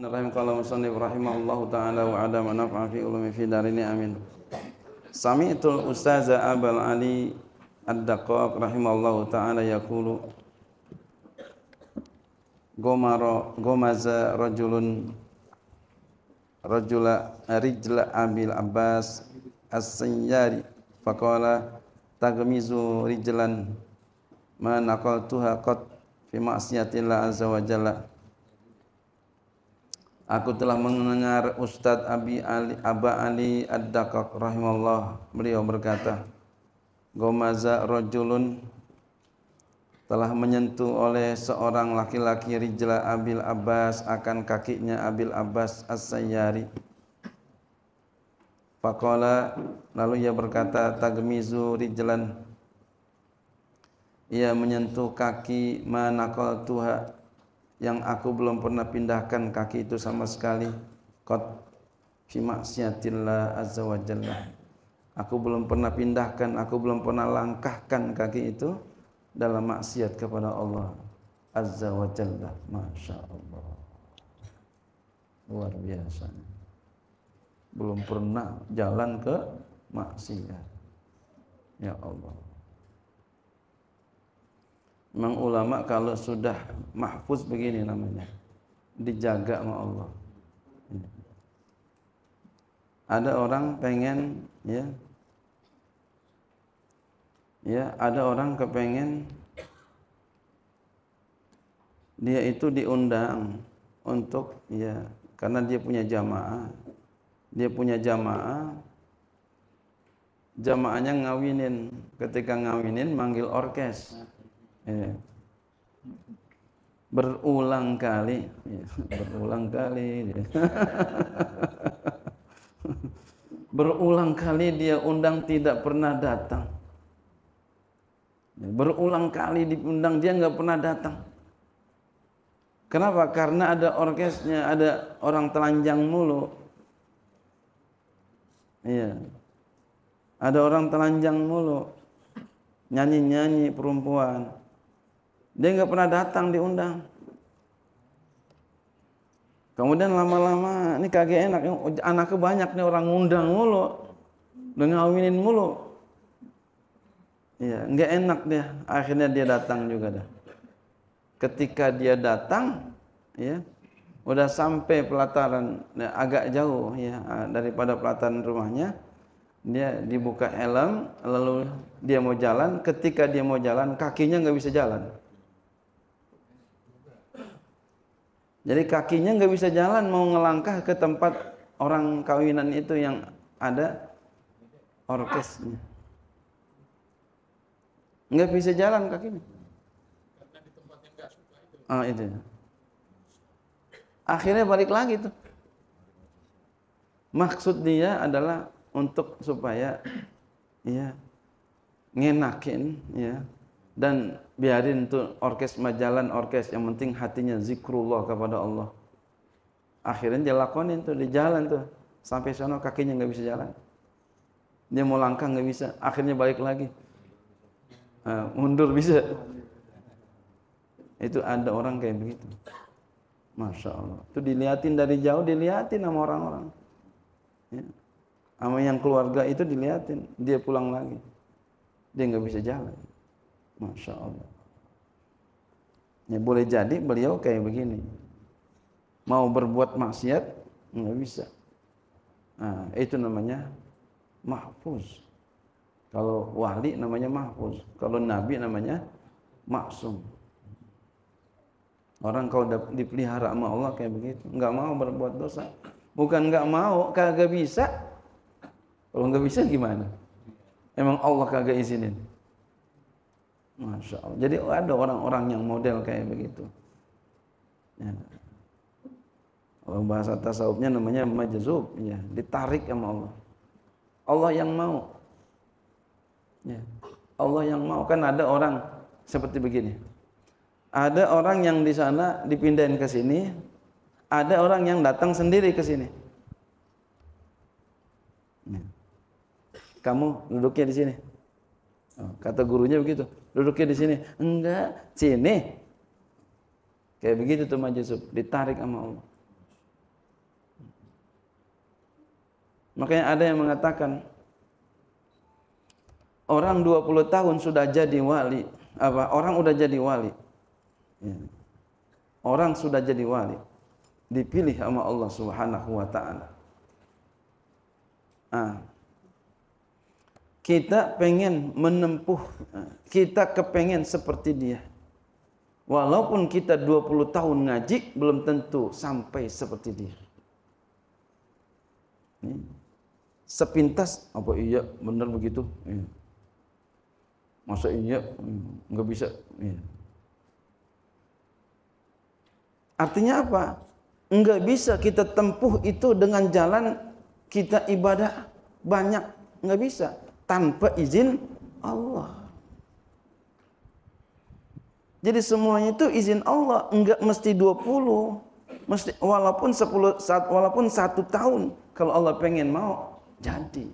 Bismillahirrahmanirrahim. Kalau musannif rahimahullahu taala wa ada manafa'a fi ulumi fi darini amin. Sami'tul ustaza Abul Ali Ad-Daqqaq rahimahullahu taala Yakulu Gomaro gomaza rajulun rajula rijla Abil Abbas As-Sayyari faqala tagmizu rijlan ma naqaltuha qat fi ma'siyatillah azza wa jalla Aku telah mendengar Ustadz Abi Ali, Aba Ali Ad-Dakak rahimahullah Beliau berkata Gomaza rojulun telah menyentuh oleh seorang laki-laki Rijla Abil Abbas akan kakinya Abil Abbas As-Sayyari Pakola lalu ia berkata tagmizu rijlan ia menyentuh kaki manakol tuha yang aku belum pernah pindahkan kaki itu sama sekali qad fi maksiatillah azza wa jalla aku belum pernah pindahkan aku belum pernah langkahkan kaki itu dalam maksiat kepada Allah azza wa jalla Masya Allah luar biasa belum pernah jalan ke maksiat ya Allah Memang ulama kalau sudah mahfuz begini namanya. Dijaga sama Allah. Ada orang pengen ya ya ada orang kepengen dia itu diundang untuk ya karena dia punya jamaah dia punya jamaah jamaahnya ngawinin ketika ngawinin manggil orkes Iya. berulang kali iya, berulang kali berulang kali dia undang tidak pernah datang iya, berulang kali diundang dia nggak pernah datang kenapa karena ada orkesnya ada orang telanjang mulu iya ada orang telanjang mulu nyanyi-nyanyi perempuan dia nggak pernah datang diundang. Kemudian lama-lama ini kagak enak, anaknya banyak nih orang ngundang mulu, udah ngawinin mulu. Iya, nggak enak dia. Akhirnya dia datang juga dah. Ketika dia datang, ya, udah sampai pelataran ya, agak jauh ya daripada pelataran rumahnya, dia dibuka helm, lalu dia mau jalan. Ketika dia mau jalan, kakinya nggak bisa jalan. Jadi kakinya nggak bisa jalan mau ngelangkah ke tempat orang kawinan itu yang ada orkesnya. Nggak bisa jalan kakinya. Ah itu. Akhirnya balik lagi tuh. Maksud dia adalah untuk supaya ya ngenakin ya dan biarin tuh orkes majalan orkes yang penting hatinya zikrullah kepada Allah akhirnya dia lakonin tuh di jalan tuh sampai sana kakinya nggak bisa jalan dia mau langkah nggak bisa akhirnya balik lagi nah, mundur bisa itu ada orang kayak begitu masya Allah itu diliatin dari jauh diliatin sama orang-orang ya. sama yang keluarga itu diliatin dia pulang lagi dia nggak bisa jalan Masya Allah. Ya boleh jadi beliau kayak begini. Mau berbuat maksiat nggak bisa. Nah, itu namanya mahfuz. Kalau wali namanya mahfuz, kalau nabi namanya maksum. Orang kalau dipelihara sama Allah kayak begitu, nggak mau berbuat dosa. Bukan nggak mau, kagak bisa. Kalau nggak bisa gimana? Emang Allah kagak izinin? Masya Allah. Jadi ada orang-orang yang model kayak begitu. Ya. Kalau bahasa tasawufnya namanya majzub, ya, ditarik sama Allah. Allah yang mau. Ya. Allah yang mau kan ada orang seperti begini. Ada orang yang di sana dipindahin ke sini, ada orang yang datang sendiri ke sini. Ya. Kamu duduknya di sini. Oh, kata gurunya begitu. Duduknya di sini. Enggak, sini. Kayak begitu tuh Majusub, ditarik sama Allah. Makanya ada yang mengatakan orang 20 tahun sudah jadi wali, apa orang udah jadi wali. Ya. Orang sudah jadi wali dipilih sama Allah Subhanahu wa taala. Ah, kita pengen menempuh, kita kepengen seperti dia. Walaupun kita 20 tahun ngaji, belum tentu sampai seperti dia. Sepintas, apa iya benar begitu? Iya. Masa iya? nggak bisa. Iya. Artinya apa? Nggak bisa kita tempuh itu dengan jalan kita ibadah banyak. nggak bisa tanpa izin Allah. Jadi semuanya itu izin Allah, enggak mesti 20. Mesti walaupun 10 saat walaupun satu tahun kalau Allah pengen mau jadi.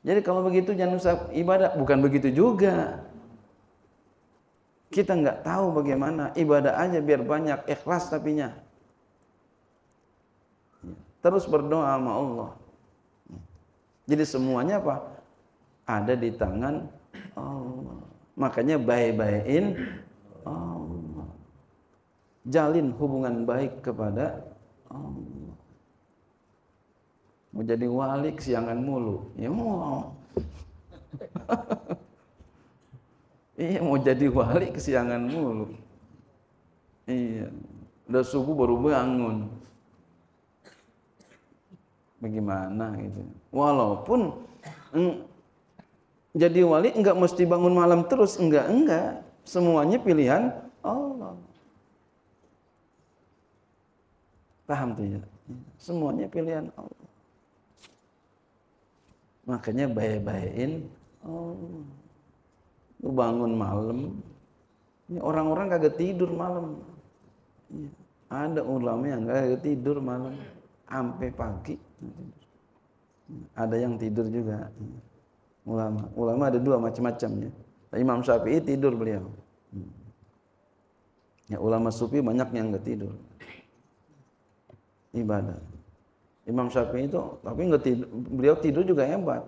Jadi kalau begitu jangan usah ibadah, bukan begitu juga. Kita enggak tahu bagaimana ibadah aja biar banyak ikhlas tapinya. Terus berdoa sama Allah. Jadi semuanya apa? Ada di tangan Allah. Makanya baik-baikin Allah. Jalin hubungan baik kepada Allah. Mau jadi wali kesiangan mulu. Ya mau. iya mau jadi wali kesiangan mulu. Iya. Udah subuh baru bangun bagaimana gitu walaupun jadi wali enggak mesti bangun malam terus enggak enggak semuanya pilihan Allah paham tidak ya? semuanya pilihan Allah makanya baik-baikin Allah lu bangun malam ya orang-orang kagak tidur malam iya. ada ulama yang kagak tidur malam sampai pagi ada yang tidur juga. Ulama, ulama ada dua macam-macamnya. Nah, Imam Syafi'i tidur beliau. Ya ulama sufi banyak yang nggak tidur. Ibadah. Imam Syafi'i itu tapi nggak tidur, beliau tidur juga hebat.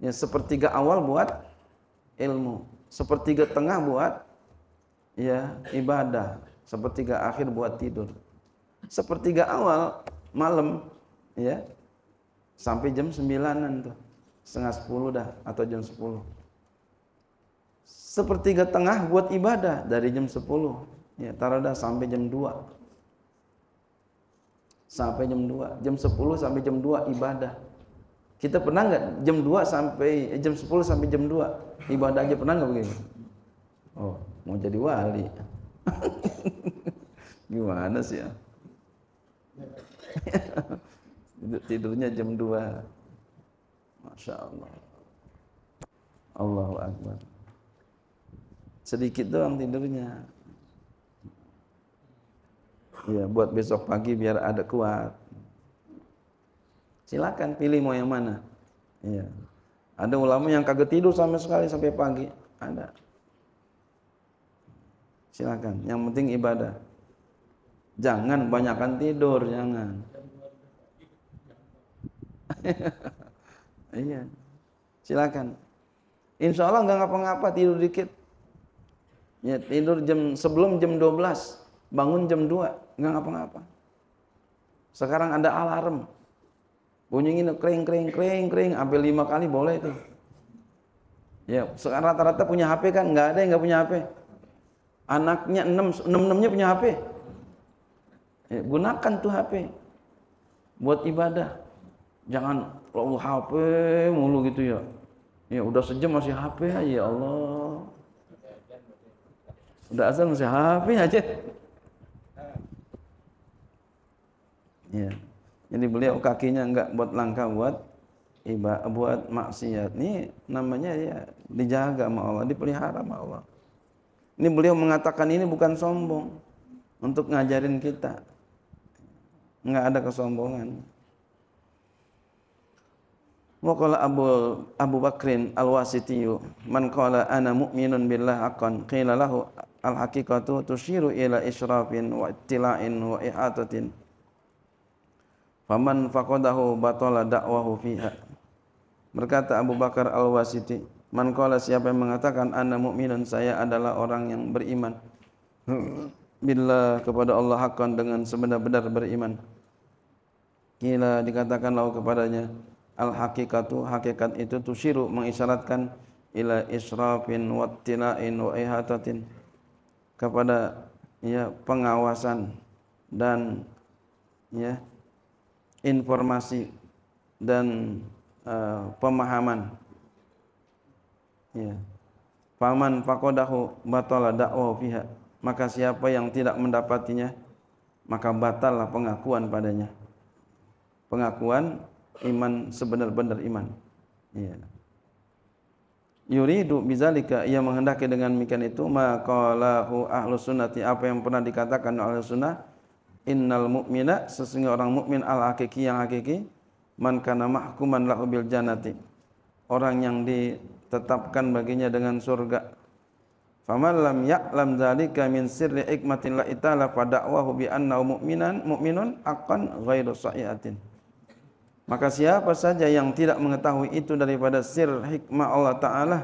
Ya sepertiga awal buat ilmu, sepertiga tengah buat ya ibadah, sepertiga akhir buat tidur. Sepertiga awal malam ya sampai jam 9 tuh setengah sepuluh dah atau jam 10 sepertiga tengah buat ibadah dari jam sepuluh ya taruh dah sampai jam dua sampai jam dua jam sepuluh sampai jam dua ibadah kita pernah nggak jam dua sampai eh, jam sepuluh sampai jam dua ibadah aja pernah nggak begini oh mau jadi wali gimana sih ya tidurnya jam 2 Masya Allah Allahu Akbar sedikit doang tidurnya ya buat besok pagi biar ada kuat silakan pilih mau yang mana ya ada ulama yang kaget tidur sama sekali sampai pagi ada silakan yang penting ibadah jangan banyakkan tidur jangan iya. Silakan. Insya Allah nggak ngapa-ngapa tidur dikit. Ya, tidur jam sebelum jam 12, bangun jam 2, nggak ngapa-ngapa. Sekarang ada alarm. Bunyiin kring kring kring kring sampai lima kali boleh itu. Ya, sekarang rata-rata punya HP kan nggak ada yang nggak punya HP. Anaknya enam enam enamnya punya HP. Ya, gunakan tuh HP buat ibadah jangan ya lalu HP mulu gitu ya ya udah sejam masih HP aja ya Allah udah asal masih HP aja ya jadi beliau kakinya enggak buat langkah buat iba buat maksiat ini namanya ya dijaga sama Allah dipelihara sama Allah ini beliau mengatakan ini bukan sombong untuk ngajarin kita nggak ada kesombongan Wa qala Abu Abu Bakrin Al-Wasiti man qala ana mu'minun billah haqqan qila lahu al-haqiqatu tushiru ila israfin wa tilain, wa ihatatin faman faqadahu batala da'wahu fiha berkata Abu Bakar Al-Wasiti man qala siapa yang mengatakan ana mu'minun saya adalah orang yang beriman bila kepada Allah haqqan dengan sebenar-benar beriman Kila dikatakan lalu kepadanya, al hakikatu hakikat itu tusyiru mengisyaratkan ila israfin wattila'in wa ihatatin kepada ya pengawasan dan ya informasi dan uh, pemahaman ya faman faqadahu batala dakwah fiha maka siapa yang tidak mendapatinya maka batallah pengakuan padanya pengakuan iman sebenar-benar iman. Ya. Yuridu bizalika ia menghendaki dengan demikian itu maqalahu ahlu sunnati apa yang pernah dikatakan oleh sunnah innal mu'mina sesungguhnya orang mukmin al hakiki yang hakiki man kana mahkuman lahu bil jannati orang yang ditetapkan baginya dengan surga faman lam ya'lam zalika min sirri hikmatin la itala fadawahu bi annahu mu'minan mu'minun akan ghairu sa'iatin maka siapa saja yang tidak mengetahui itu daripada sir hikmah Allah Ta'ala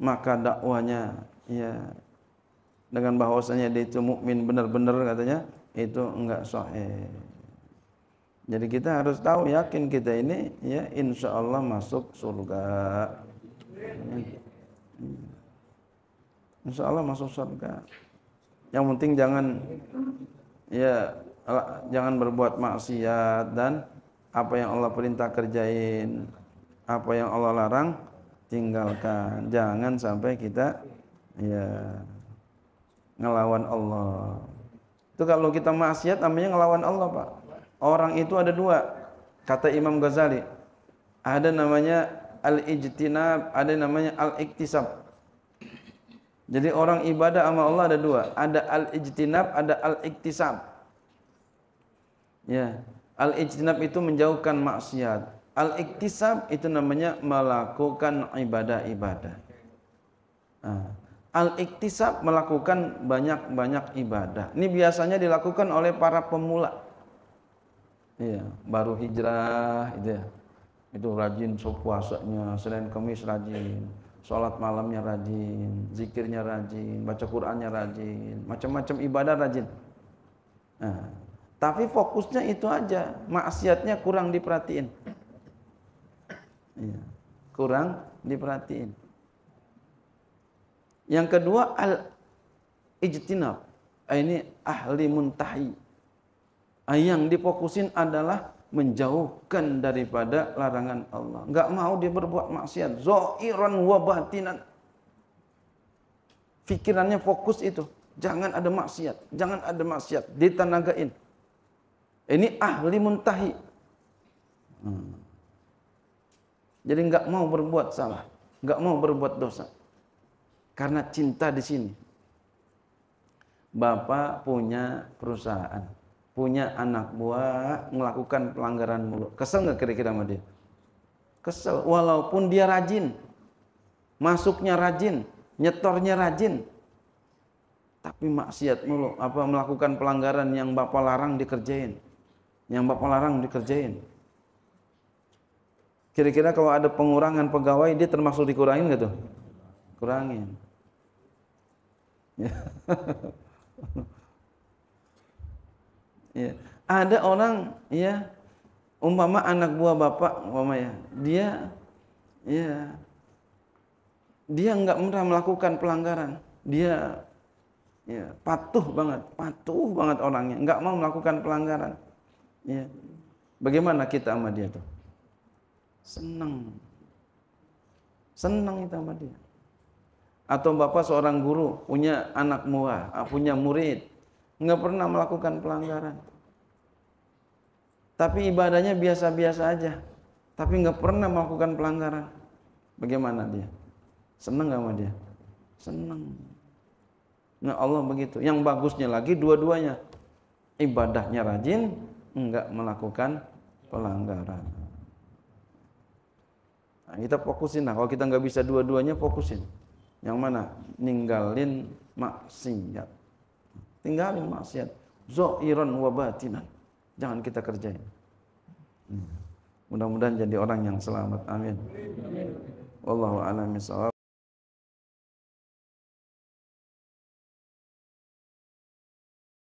Maka dakwanya ya Dengan bahwasanya dia itu mukmin benar-benar katanya Itu enggak sahih Jadi kita harus tahu yakin kita ini ya insya Allah masuk surga Insya Allah masuk surga Yang penting jangan ya jangan berbuat maksiat dan apa yang Allah perintah kerjain apa yang Allah larang tinggalkan jangan sampai kita ya ngelawan Allah itu kalau kita maksiat namanya ngelawan Allah Pak orang itu ada dua kata Imam Ghazali ada namanya al-ijtinab ada namanya al-iktisab jadi orang ibadah sama Allah ada dua ada al-ijtinab ada al-iktisab ya Al-ijtinab itu menjauhkan maksiat. Al-iktisab itu namanya melakukan ibadah-ibadah. Nah, al-iktisab melakukan banyak-banyak ibadah. Ini biasanya dilakukan oleh para pemula. Iya, baru hijrah itu ya. Itu rajin puasanya, Senin Kamis rajin, sholat malamnya rajin, zikirnya rajin, baca Qur'annya rajin, macam-macam ibadah rajin. Nah, tapi fokusnya itu aja, maksiatnya kurang diperhatiin. Ya, kurang diperhatiin. Yang kedua al ijtinab. Ah, ini ahli muntahi. Ah, yang dipokusin adalah menjauhkan daripada larangan Allah. Enggak mau dia berbuat maksiat. Zoiran wa batinan. Fikirannya fokus itu. Jangan ada maksiat. Jangan ada maksiat. Ditanagain. Ini ahli muntahi. Hmm. Jadi nggak mau berbuat salah, nggak mau berbuat dosa. Karena cinta di sini. Bapak punya perusahaan, punya anak buah melakukan pelanggaran mulu. Kesel nggak kira-kira sama dia? Kesel, walaupun dia rajin, masuknya rajin, nyetornya rajin, tapi maksiat mulu apa melakukan pelanggaran yang bapak larang dikerjain yang bapak larang dikerjain. Kira-kira kalau ada pengurangan pegawai dia termasuk dikurangin gitu? Kurangin. Ya. ya. Ada orang ya umpama anak buah bapak umpama ya dia ya dia nggak pernah melakukan pelanggaran dia ya patuh banget patuh banget orangnya nggak mau melakukan pelanggaran Ya. Bagaimana kita sama dia tuh? Senang. Senang kita sama dia. Atau bapak seorang guru punya anak muah, ah, punya murid, nggak pernah melakukan pelanggaran. Tapi ibadahnya biasa-biasa aja, tapi nggak pernah melakukan pelanggaran. Bagaimana dia? Senang gak sama dia? Senang. Nah ya Allah begitu. Yang bagusnya lagi dua-duanya. Ibadahnya rajin, enggak melakukan pelanggaran. Nah, kita fokusin lah. Kalau kita nggak bisa dua-duanya fokusin. Yang mana? Ninggalin maksiat. Tinggalin maksiat. Zoiron wabatinan. Jangan kita kerjain. Hmm. Mudah-mudahan jadi orang yang selamat. Amin. Wallahu a'lam